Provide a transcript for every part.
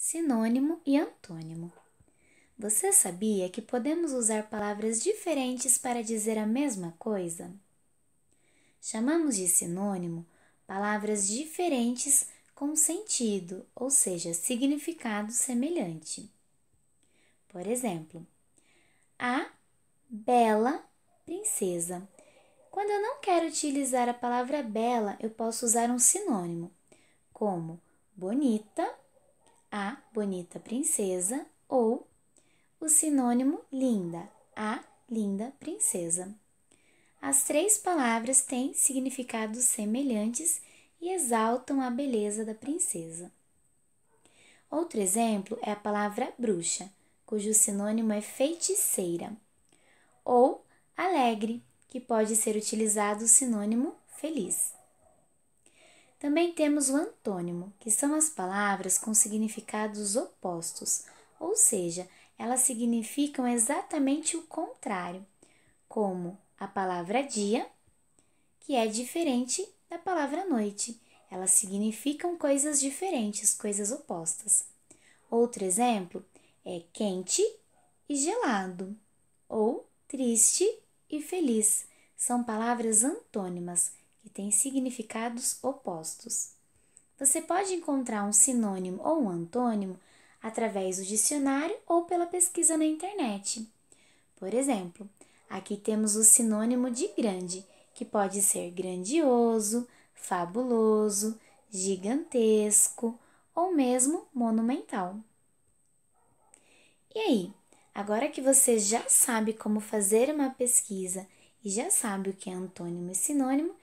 sinônimo e antônimo. Você sabia que podemos usar palavras diferentes para dizer a mesma coisa? Chamamos de sinônimo palavras diferentes com sentido, ou seja, significado semelhante. Por exemplo, a bela princesa. Quando eu não quero utilizar a palavra bela, eu posso usar um sinônimo, como bonita bonita princesa ou o sinônimo linda, a linda princesa. As três palavras têm significados semelhantes e exaltam a beleza da princesa. Outro exemplo é a palavra bruxa, cujo sinônimo é feiticeira, ou alegre, que pode ser utilizado o sinônimo feliz. Também temos o antônimo, que são as palavras com significados opostos, ou seja, elas significam exatamente o contrário, como a palavra dia, que é diferente da palavra noite. Elas significam coisas diferentes, coisas opostas. Outro exemplo é quente e gelado, ou triste e feliz. São palavras antônimas e têm significados opostos. Você pode encontrar um sinônimo ou um antônimo através do dicionário ou pela pesquisa na internet. Por exemplo, aqui temos o sinônimo de grande, que pode ser grandioso, fabuloso, gigantesco ou mesmo monumental. E aí, agora que você já sabe como fazer uma pesquisa e já sabe o que é antônimo e sinônimo,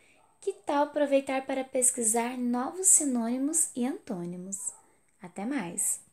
que tal aproveitar para pesquisar novos sinônimos e antônimos? Até mais!